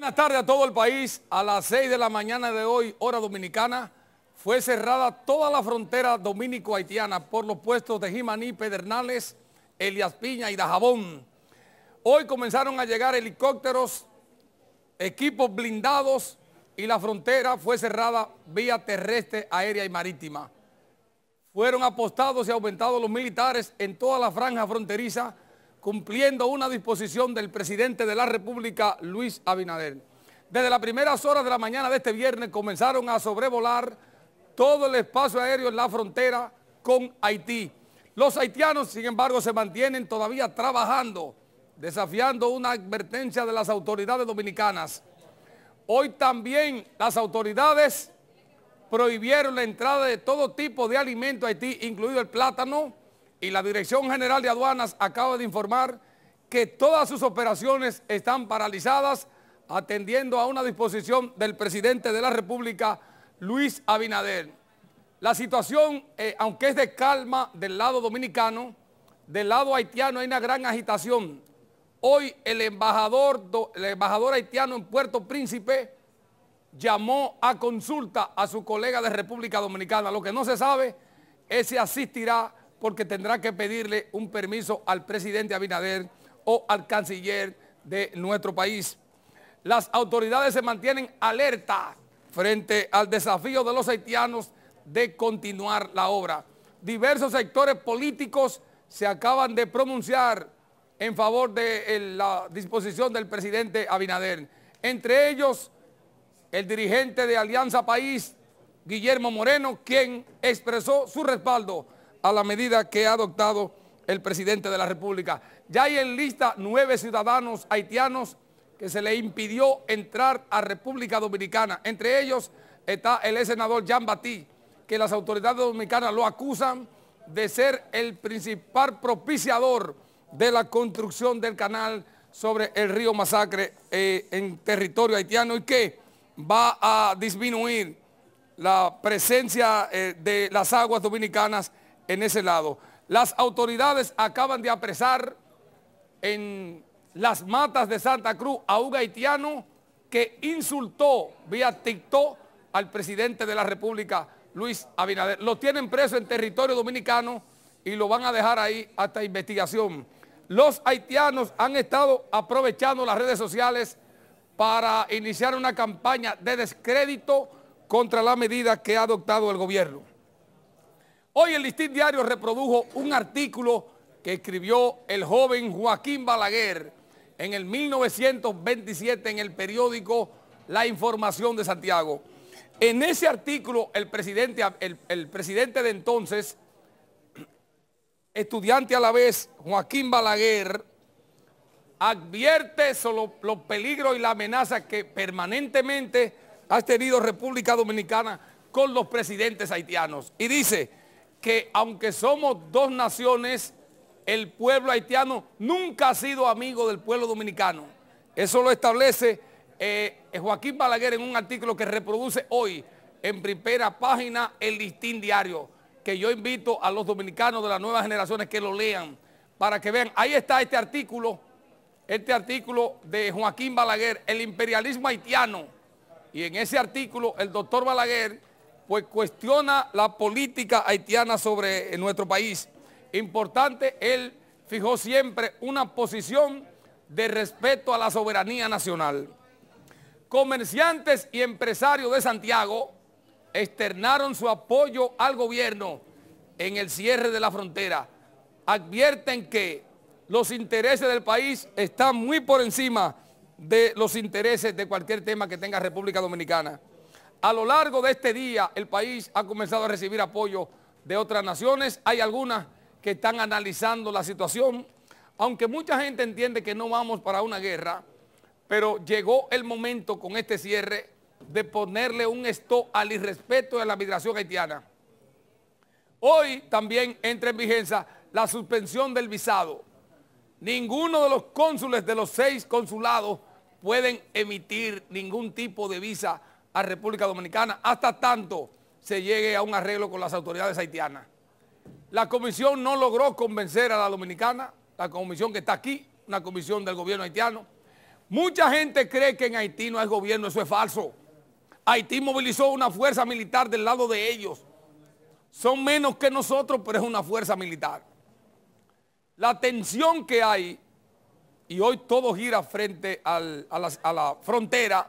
Buenas tardes a todo el país. A las 6 de la mañana de hoy, hora dominicana, fue cerrada toda la frontera dominico-haitiana por los puestos de Jimaní, Pedernales, Elias Piña y Dajabón. Hoy comenzaron a llegar helicópteros, equipos blindados y la frontera fue cerrada vía terrestre, aérea y marítima. Fueron apostados y aumentados los militares en toda la franja fronteriza cumpliendo una disposición del presidente de la República, Luis Abinader. Desde las primeras horas de la mañana de este viernes comenzaron a sobrevolar todo el espacio aéreo en la frontera con Haití. Los haitianos, sin embargo, se mantienen todavía trabajando, desafiando una advertencia de las autoridades dominicanas. Hoy también las autoridades prohibieron la entrada de todo tipo de alimento a Haití, incluido el plátano, y la Dirección General de Aduanas acaba de informar que todas sus operaciones están paralizadas atendiendo a una disposición del presidente de la República, Luis Abinader. La situación, eh, aunque es de calma del lado dominicano, del lado haitiano hay una gran agitación. Hoy el embajador haitiano en Puerto Príncipe llamó a consulta a su colega de República Dominicana. Lo que no se sabe es si asistirá porque tendrá que pedirle un permiso al presidente Abinader o al canciller de nuestro país. Las autoridades se mantienen alerta frente al desafío de los haitianos de continuar la obra. Diversos sectores políticos se acaban de pronunciar en favor de eh, la disposición del presidente Abinader. Entre ellos, el dirigente de Alianza País, Guillermo Moreno, quien expresó su respaldo a la medida que ha adoptado el presidente de la República. Ya hay en lista nueve ciudadanos haitianos que se le impidió entrar a República Dominicana. Entre ellos está el senador Jean Batí, que las autoridades dominicanas lo acusan de ser el principal propiciador de la construcción del canal sobre el río Masacre eh, en territorio haitiano y que va a disminuir la presencia eh, de las aguas dominicanas en ese lado. Las autoridades acaban de apresar en las matas de Santa Cruz a un haitiano que insultó vía TikTok al presidente de la República, Luis Abinader. Lo tienen preso en territorio dominicano y lo van a dejar ahí hasta investigación. Los haitianos han estado aprovechando las redes sociales para iniciar una campaña de descrédito contra la medida que ha adoptado el gobierno. Hoy el Listín Diario reprodujo un artículo que escribió el joven Joaquín Balaguer en el 1927 en el periódico La Información de Santiago. En ese artículo el presidente, el, presidente de entonces, estudiante a la vez, Joaquín Balaguer, advierte sobre los peligros y la amenaza que permanentemente ha tenido República Dominicana con los presidentes haitianos. Y dice, que aunque somos dos naciones, el pueblo haitiano nunca ha sido amigo del pueblo dominicano. Eso lo establece eh, eh, Joaquín Balaguer en un artículo que reproduce hoy en primera página el listín diario, que yo invito a los dominicanos de las nuevas generaciones que lo lean para que vean. Ahí está este artículo, este artículo de Joaquín Balaguer, el imperialismo haitiano. Y en ese artículo el doctor Balaguer pues cuestiona la política haitiana sobre eh, nuestro país. Importante, él fijó siempre una posición de respeto a la soberanía nacional. Comerciantes y empresarios de Santiago externaron su apoyo al gobierno en el cierre de la frontera. Advierten que los intereses del país están muy por encima de los intereses de cualquier tema que tenga República Dominicana. A lo largo de este día el país ha comenzado a recibir apoyo de otras naciones. Hay algunas que están analizando la situación. Aunque mucha gente entiende que no vamos para una guerra, pero llegó el momento con este cierre de ponerle un stop al irrespeto de la migración haitiana. Hoy también entra en vigencia la suspensión del visado. Ninguno de los cónsules de los seis consulados pueden emitir ningún tipo de visa a República Dominicana hasta tanto se llegue a un arreglo con las autoridades haitianas. La comisión no logró convencer a la dominicana, la comisión que está aquí, una comisión del gobierno haitiano. Mucha gente cree que en Haití no hay gobierno, eso es falso. Haití movilizó una fuerza militar del lado de ellos. Son menos que nosotros, pero es una fuerza militar. La tensión que hay, y hoy todo gira frente a la frontera,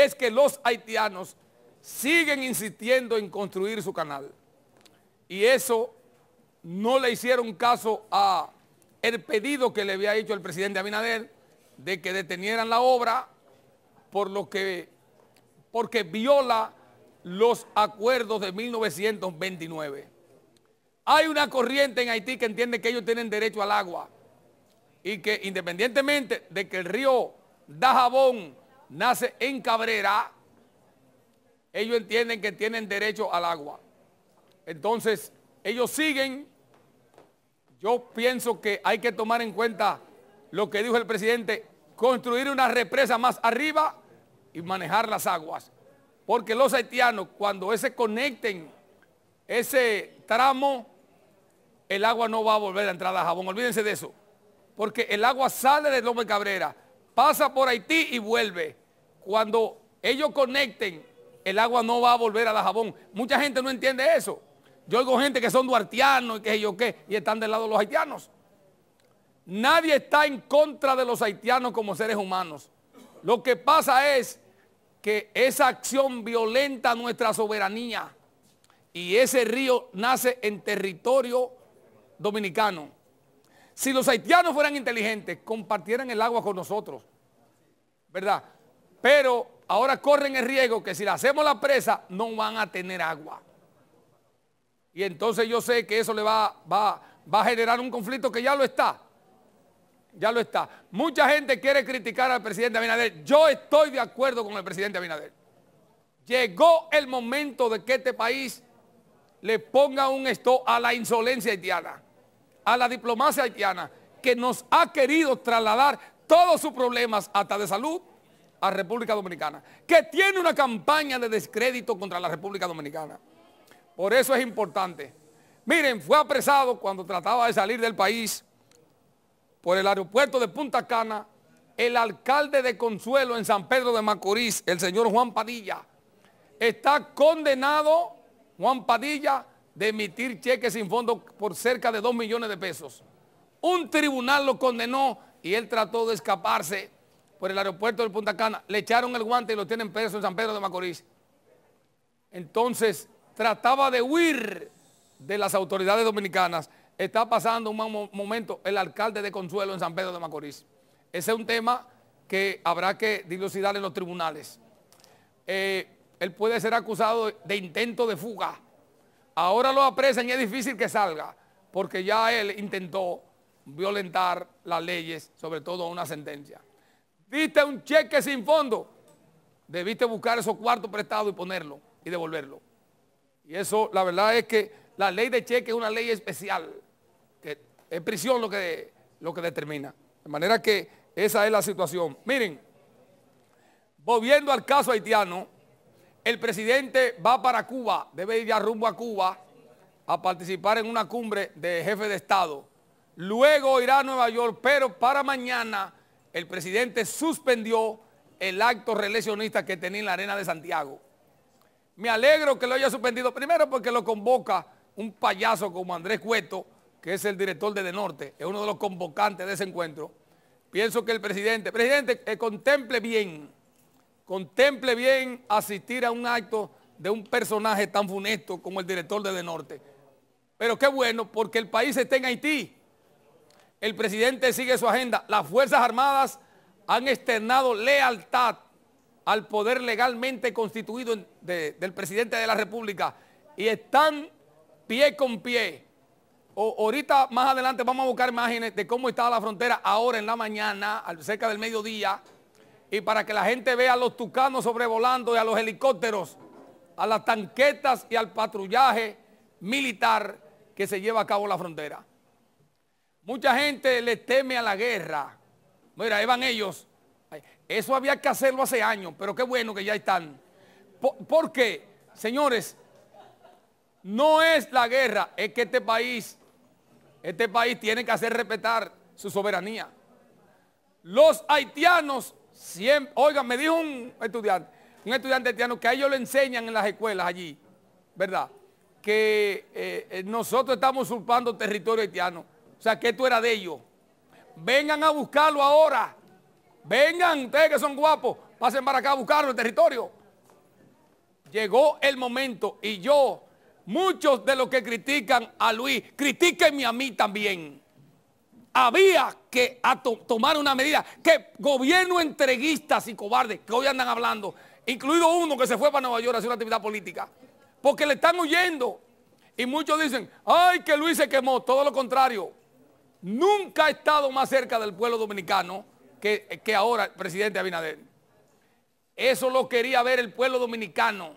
es que los haitianos siguen insistiendo en construir su canal. Y eso no le hicieron caso a el pedido que le había hecho el presidente Abinader de que detenieran la obra por lo que, porque viola los acuerdos de 1929. Hay una corriente en Haití que entiende que ellos tienen derecho al agua y que independientemente de que el río da jabón nace en Cabrera, ellos entienden que tienen derecho al agua. Entonces, ellos siguen. Yo pienso que hay que tomar en cuenta lo que dijo el presidente, construir una represa más arriba y manejar las aguas. Porque los haitianos, cuando se conecten ese tramo, el agua no va a volver a entrar a jabón. Olvídense de eso. Porque el agua sale del hombre Cabrera pasa por Haití y vuelve. Cuando ellos conecten, el agua no va a volver a la jabón. Mucha gente no entiende eso. Yo oigo gente que son duartianos y que yo qué, y están del lado de los haitianos. Nadie está en contra de los haitianos como seres humanos. Lo que pasa es que esa acción violenta nuestra soberanía y ese río nace en territorio dominicano. Si los haitianos fueran inteligentes, compartieran el agua con nosotros. ¿Verdad? Pero ahora corren el riesgo que si le hacemos la presa, no van a tener agua. Y entonces yo sé que eso le va, va, a generar un conflicto que ya lo está. Ya lo está. Mucha gente quiere criticar al presidente Abinader. Yo estoy de acuerdo con el presidente Abinader. Llegó el momento de que este país le ponga un stop a la insolencia haitiana a la diplomacia haitiana que nos ha querido trasladar todos sus problemas, hasta de salud, a República Dominicana, que tiene una campaña de descrédito contra la República Dominicana. Por eso es importante. Miren, fue apresado cuando trataba de salir del país por el aeropuerto de Punta Cana el alcalde de Consuelo en San Pedro de Macorís, el señor Juan Padilla. Está condenado, Juan Padilla, de emitir cheques sin fondo por cerca de 2 millones de pesos. Un tribunal lo condenó y él trató de escaparse por el aeropuerto de Punta Cana. Le echaron el guante y lo tienen preso en San Pedro de Macorís. Entonces, trataba de huir de las autoridades dominicanas. Está pasando un momento el alcalde de Consuelo en San Pedro de Macorís. Ese es un tema que habrá que dilucidar en los tribunales. Eh, él puede ser acusado de intento de fuga Ahora lo apresan y es difícil que salga, porque ya él intentó violentar las leyes, sobre todo una sentencia. Diste un cheque sin fondo, debiste buscar esos cuartos prestados y ponerlo y devolverlo. Y eso, la verdad es que la ley de cheque es una ley especial, que es prisión lo que, lo que determina. De manera que esa es la situación. Miren, volviendo al caso haitiano, el presidente va para Cuba, debe ir ya rumbo a Cuba a participar en una cumbre de jefe de Estado. Luego irá a Nueva York, pero para mañana el presidente suspendió el acto reeleccionista que tenía en la Arena de Santiago. Me alegro que lo haya suspendido, primero porque lo convoca un payaso como Andrés Cueto, que es el director de De Norte, es uno de los convocantes de ese encuentro. Pienso que el presidente, presidente, eh, contemple bien Contemple bien asistir a un acto de un personaje tan funesto como el director de De Norte. Pero qué bueno, porque el país está en Haití. El presidente sigue su agenda. Las Fuerzas Armadas han externado lealtad al poder legalmente constituido del presidente de la República y están pie con pie. ahorita más adelante vamos a buscar imágenes de cómo estaba la frontera ahora en la mañana, cerca del mediodía y para que la gente vea a los tucanos sobrevolando y a los helicópteros, a las tanquetas y al patrullaje militar que se lleva a cabo la frontera. Mucha gente le teme a la guerra. Mira, ahí van ellos. Eso había que hacerlo hace años, pero qué bueno que ya están. Porque Señores, no es la guerra, es que este país, este país tiene que hacer respetar su soberanía. Los haitianos oigan, me dijo un estudiante, un estudiante haitiano que a ellos le enseñan en las escuelas allí, ¿verdad? Que eh, eh, nosotros estamos usurpando territorio haitiano. O sea, que esto era de ellos. Vengan a buscarlo ahora. Vengan, ustedes que son guapos, pasen para acá a buscarlo el territorio. Llegó el momento y yo, muchos de los que critican a Luis, critiquenme a mí también había que tomar una medida que gobierno entreguistas y cobardes que hoy andan hablando, incluido uno que se fue para Nueva York a hacer una actividad política, porque le están huyendo. Y muchos dicen, ay, que Luis se quemó. Todo lo contrario, nunca ha estado más cerca del pueblo dominicano que, ahora el presidente Abinader. Eso lo quería ver el pueblo dominicano.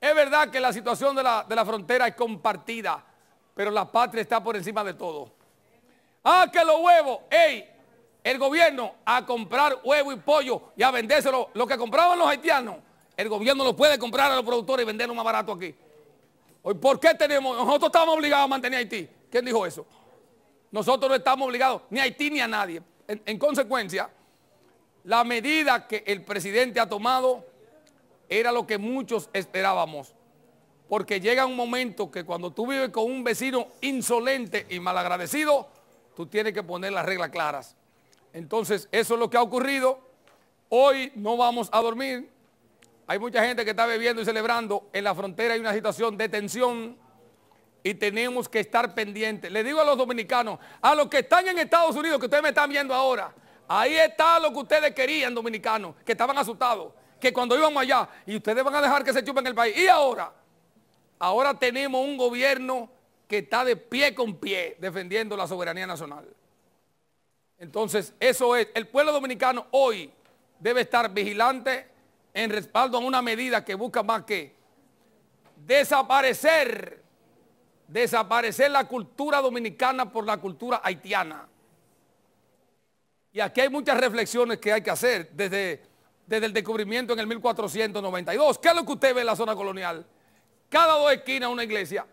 Es verdad que la situación de la, de la frontera es compartida, pero la patria está por encima de todo. Ah, que los huevos. ¡Ey! El gobierno a comprar huevo y pollo y a vendérselo. Lo que compraban los haitianos, el gobierno lo puede comprar a los productores y venderlo más barato aquí. Hoy, ¿por qué tenemos? Nosotros estamos obligados a mantener a Haití. ¿Quién dijo eso? Nosotros no estamos obligados, ni a Haití ni a nadie. en consecuencia, la medida que el presidente ha tomado era lo que muchos esperábamos. Porque llega un momento que cuando tú vives con un vecino insolente y malagradecido, Tú tienes que poner las reglas claras. Entonces, eso es lo que ha ocurrido. Hoy no vamos a dormir. Hay mucha gente que está bebiendo y celebrando. En la frontera hay una situación de tensión y tenemos que estar pendientes. Le digo a los dominicanos, a los que están en Estados Unidos, que ustedes me están viendo ahora, ahí está lo que ustedes querían, dominicanos, que estaban asustados, que cuando íbamos allá, y ustedes van a dejar que se chupen el país. Y ahora, ahora tenemos un gobierno que está de pie con pie defendiendo la soberanía nacional. Entonces, eso es, el pueblo dominicano hoy debe estar vigilante en respaldo a una medida que busca más que desaparecer, desaparecer la cultura dominicana por la cultura haitiana. Y aquí hay muchas reflexiones que hay que hacer desde, desde el descubrimiento en el 1492. ¿Qué es lo que usted ve en la zona colonial? Cada dos esquinas una iglesia.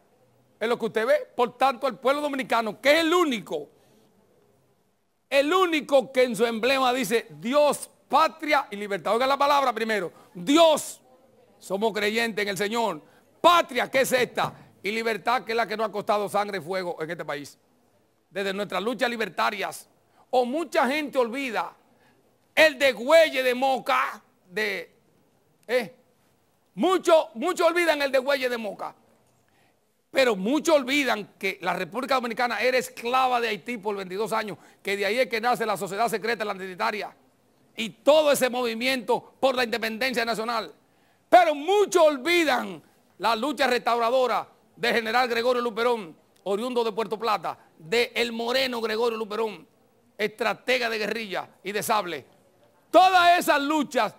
Es lo que usted ve. Por tanto, el pueblo dominicano, que es el único, el único que en su emblema dice Dios, patria y libertad. Oiga la palabra primero. Dios, somos creyentes en el Señor. Patria, que es esta. Y libertad, que es la que nos ha costado sangre y fuego en este país. Desde nuestras luchas libertarias. O mucha gente olvida el degüelle de Moca. De, eh, Muchos mucho olvidan el degüelle de Moca. Pero muchos olvidan que la República Dominicana era esclava de Haití por 22 años, que de ahí es que nace la sociedad secreta la y todo ese movimiento por la independencia nacional. Pero muchos olvidan la lucha restauradora de general Gregorio Luperón, oriundo de Puerto Plata, de el moreno Gregorio Luperón, estratega de guerrilla y de sable. Todas esas luchas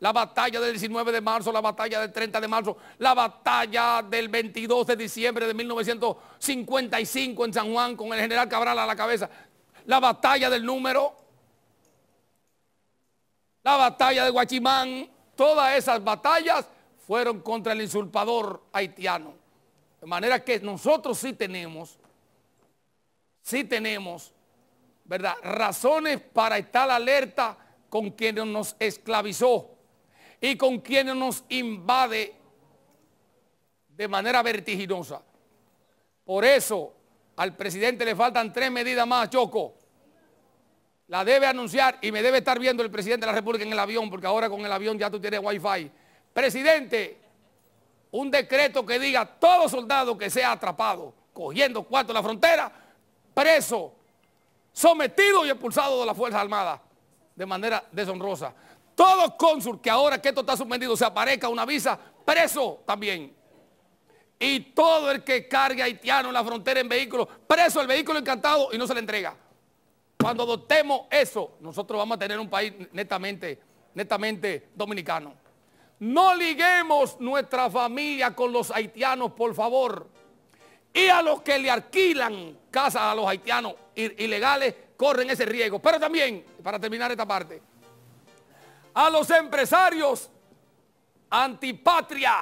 la batalla del 19 de marzo, la batalla del 30 de marzo, la batalla del 22 de diciembre de 1955 en San Juan con el general Cabral a la cabeza, la batalla del número, la batalla de Guachimán, todas esas batallas fueron contra el insurpador haitiano. De manera que nosotros sí tenemos, sí tenemos, ¿verdad? Razones para estar alerta con quien nos esclavizó y con quien nos invade de manera vertiginosa. Por eso al presidente le faltan tres medidas más, Choco. La debe anunciar y me debe estar viendo el presidente de la República en el avión, porque ahora con el avión ya tú tienes wifi. Presidente, un decreto que diga a todo soldado que sea atrapado, cogiendo cuarto la frontera, preso, sometido y expulsado de la fuerza armada de manera deshonrosa. Todo cónsul que ahora que esto está suspendido se aparezca una visa, preso también. Y todo el que cargue haitiano en la frontera en vehículo, preso el vehículo encantado y no se le entrega. Cuando adoptemos eso, nosotros vamos a tener un país netamente, netamente dominicano. No liguemos nuestra familia con los haitianos, por favor. Y a los que le alquilan casa a los haitianos ilegales, corren ese riesgo. Pero también, para terminar esta parte, a los empresarios antipatria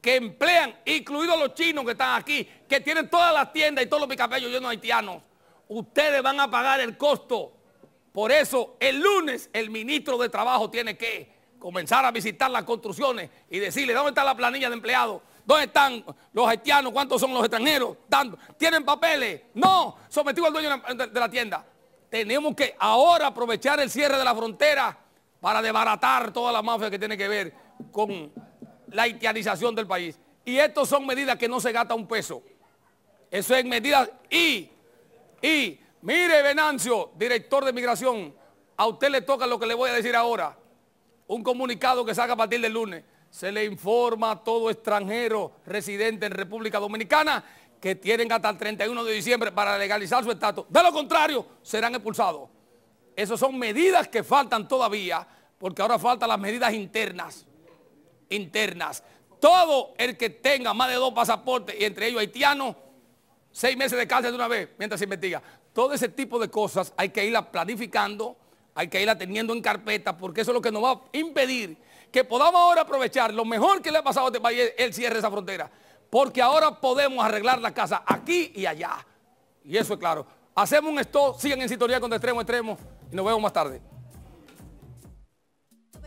que emplean, incluidos los chinos que están aquí, que tienen todas las tiendas y todos los picapellos llenos de haitianos. Ustedes van a pagar el costo. Por eso el lunes el ministro de Trabajo tiene que comenzar a visitar las construcciones y decirle dónde está la planilla de empleados, dónde están los haitianos, cuántos son los extranjeros, tienen papeles, no, sometido al dueño de la tienda. Tenemos que ahora aprovechar el cierre de la frontera para desbaratar toda la mafia que tiene que ver con la haitianización del país. Y estas son medidas que no se gasta un peso. Eso es medidas y, y, mire Venancio, director de migración, a usted le toca lo que le voy a decir ahora. Un comunicado que saca a partir del lunes. Se le informa a todo extranjero residente en República Dominicana que tienen hasta el 31 de diciembre para legalizar su estatus. De lo contrario, serán expulsados. Esas son medidas que faltan todavía, porque ahora faltan las medidas internas. Internas. Todo el que tenga más de dos pasaportes, y entre ellos haitianos, seis meses de cárcel de una vez, mientras se investiga. Todo ese tipo de cosas hay que irla planificando, hay que irla teniendo en carpeta, porque eso es lo que nos va a impedir que podamos ahora aprovechar lo mejor que le ha pasado a este país, el cierre de esa frontera. Porque ahora podemos arreglar la casa aquí y allá. Y eso es claro. Hacemos un stop, siguen en sintonía con extremo extremo nos vemos más tarde.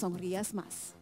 son rías más.